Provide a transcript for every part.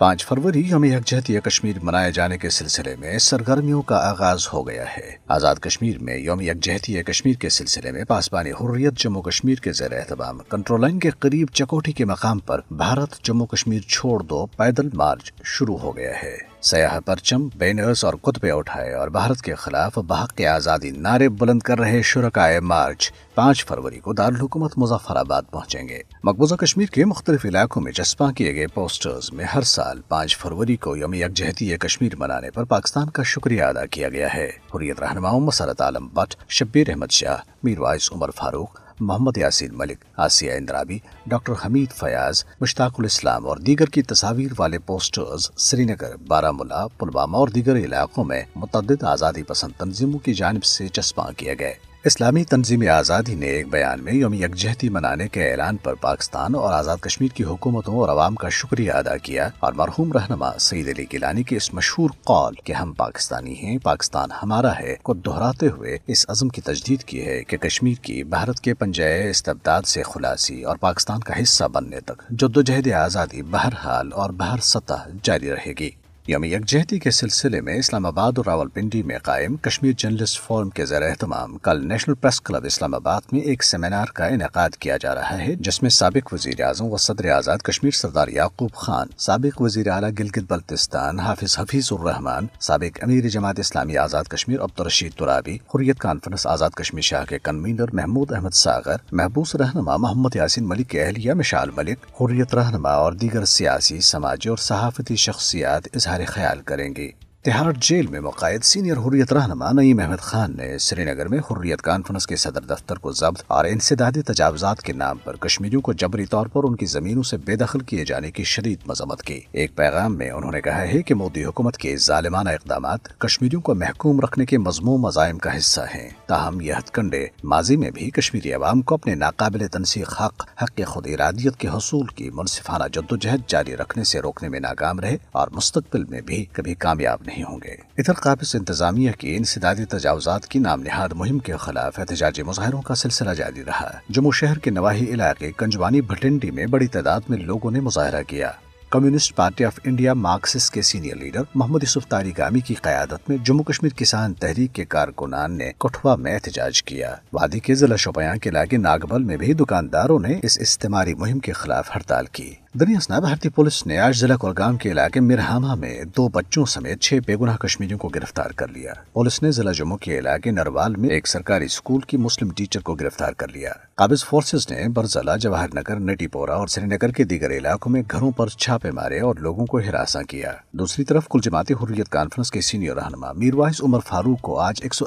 पाँच फरवरी यम यकजहती कश्मीर मनाए जाने के सिलसिले में सरगर्मियों का आगाज हो गया है आज़ाद कश्मीर में यम यकजहती कश्मीर के सिलसिले में पासबानी हुर्रियत जम्मू कश्मीर के जेर एहतमाम कंट्रोल लाइन के करीब चकोटी के मकाम पर भारत जम्मू कश्मीर छोड़ दो पैदल मार्च शुरू हो गया है सयाह परचम बैनर्स और कुतबे उठाए और भारत के खिलाफ बाहक के आज़ादी नारे बुलंद कर रहे शुरकाए मार्च पाँच फरवरी को दारकूमत मुजफ्फराबाद पहुँचेंगे मकबूजा कश्मीर के मुख्तलिफ इलाकों में चस्पा किए गए पोस्टर्स में हर साल पाँच फरवरी को यम यकजहती कश्मीर मनाने पर पाकिस्तान का शुक्रिया अदा किया गया है हुरियत रहनुमाओं मसरत आलम भट्ट शब्बीर अहमद शाह मीरवाइज उमर फारूक मोहम्मद यासिन मलिक आसिया इंद्राबी डॉक्टर हमीद फयाज मुश्ताकुल इस्लाम और दीगर की तस्वीर वाले पोस्टर्स श्रीनगर बारामूला पुलवामा और दीगर इलाकों में मुतद आज़ादी पसंद तंजीमों की जानब ऐसी चस्पा किए गए इस्लामी तंजीम आज़ादी ने एक बयान में योम यकजहती मनाने के ऐलान पर पाकिस्तान और आज़ाद कश्मीर की हुकूमतों और आवाम का शुक्रिया अदा किया और मरहूम रहनमा सईद अली गिलानी की इस मशहूर कौल के हम पाकिस्तानी हैं पाकिस्तान हमारा है को दोहराते हुए इस अज़म की तजदीद की है कि कश्मीर की भारत के पंजाय इस्तबदाद से खुलासी और पाकिस्तान का हिस्सा बनने तक जदोजहद आज़ादी बहरहाल और बहर सतह जारी रहेगी यम यकजहती के सिलसिले में इस्लामाबाद और रावलपिंडी में कायम कश्मीर जर्नलिस्ट फोरम के जर अहतमाम कल नेशनल प्रेस क्लब इस्लामाबाद में एक सेमिनार का इनका किया जा रहा है जिसमें सबक वजी अजम व सदर आज़ाद कश्मीर सरदार याकूब खान सबक वजी अला गिलगित बल्तिस्तान हाफिज हफीज़ुररहमान सबक अमीर जमात इस्लामी आज़ाद कश्मीर अब्दुलरशीद तुराबी हुरियत कॉन्फ्रेंस आज़ाद कश्मीर शाह के कन्वीनर महमूद अहमद सागर महबूस रहनमा मोहम्मद यासिन मलिक के अहलिया मिशाल मलिक हुरियत रहनमा और दीगर सियासी समाजी और सहाफती शख्सियात इजहार ख्याल करेंगे तिहाड़ जेल में मुकैद सीनियर हुर्रियत रहनमा नईम अहमद खान ने श्रीनगर में हुर्रियत कॉन्फ्रेंस के सदर दफ्तर को जब्त और इंसदादी तजावजात के नाम पर कश्मीरियों को जबरी तौर पर उनकी जमीनों से बेदखल किए जाने की शदीद मजम्मत की एक पैगाम में उन्होंने कहा है की मोदी हुकूमत के जालिमाना इकदाम कश्मीरियों को महकूम रखने के मजमू मजाइम का हिस्सा है ताहम यह हथकंडे माजी में भी कश्मीरी अवाम को अपने नाकबिल तनसीख हक हक खुद इरादियत के हसूल की मुनसिफाना जद्दोजहद जारी रखने ऐसी रोकने में नाकाम रहे और मुस्तबिल में भी कभी कामयाब नहीं नहीं होंगे इधर काबिज इंतजामिया की इंसदादी तजावजा की नाम नहाद मुहिम के खिलाफ एहतजाजी मुजाहरों का सिलसिला जारी रहा जम्मू शहर के नवाही इलाके कंजवानी भटिंडी में बड़ी तादाद में लोगों ने मुजाहरा किया Communist Party of India Marxist के सीनियर लीडर मोहम्मद यूसुफ तारीगामी की क्यादत में जम्मू कश्मीर किसान तहरीक के कारकुनान ने कठुआ में एहतजाज किया वादी के जिला शोपियां के लागे नागबल में भी दुकानदारों ने इस इस्तेमारी मुहिम के खिलाफ हड़ताल की दरियासनाब भारतीय पुलिस ने आज जिला कोलगाम के इलाके मिरहामा में दो बच्चों समेत छह बेगुनाह कश्मीरियों को गिरफ्तार कर लिया पुलिस ने जिला जम्मू के इलाके नरवाल में एक सरकारी स्कूल की मुस्लिम टीचर को गिरफ्तार कर लिया काबिज फोर्सेज ने बरजला जवाहर नगर नटीपोरा और श्रीनगर के दीगर इलाकों में घरों पर छापे मारे और लोगों को हिरासा किया दूसरी तरफ कुल जमाती हुर्रियत कॉन्फ्रेंस के सीनियर रहनमा मीरवाइज उमर फारूक को आज एक सौ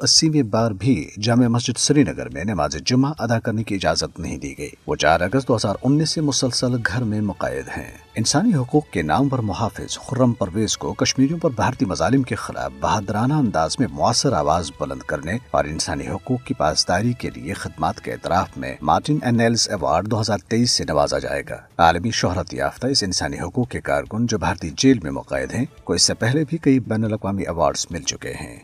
बार भी जाम मस्जिद श्रीनगर में नमाज जुमा अदा करने की इजाजत नहीं दी गयी वो चार अगस्त दो हजार उन्नीस ऐसी मुसलसल घर में मुकायम कैद हैं इंसानी हकूक के नाम आरोप मुहाफिज खुर्रम परवेज को कश्मीरियों आरोप भारतीय मजालिम के खिलाफ बहादराना अंदाज में मौसर आवाज बुलंद करने और इंसानी हकूक की पासदारी के लिए खदमात के एतराफ में मार्टिन दो हज़ार तेईस ऐसी नवाजा जाएगा आलमी शोहरत याफ्ता इस इंसानी हकूक के कारकुन जो भारतीय जेल में मुकैद हैं को इससे पहले भी कई बैन अवी अवार्ड मिल चुके हैं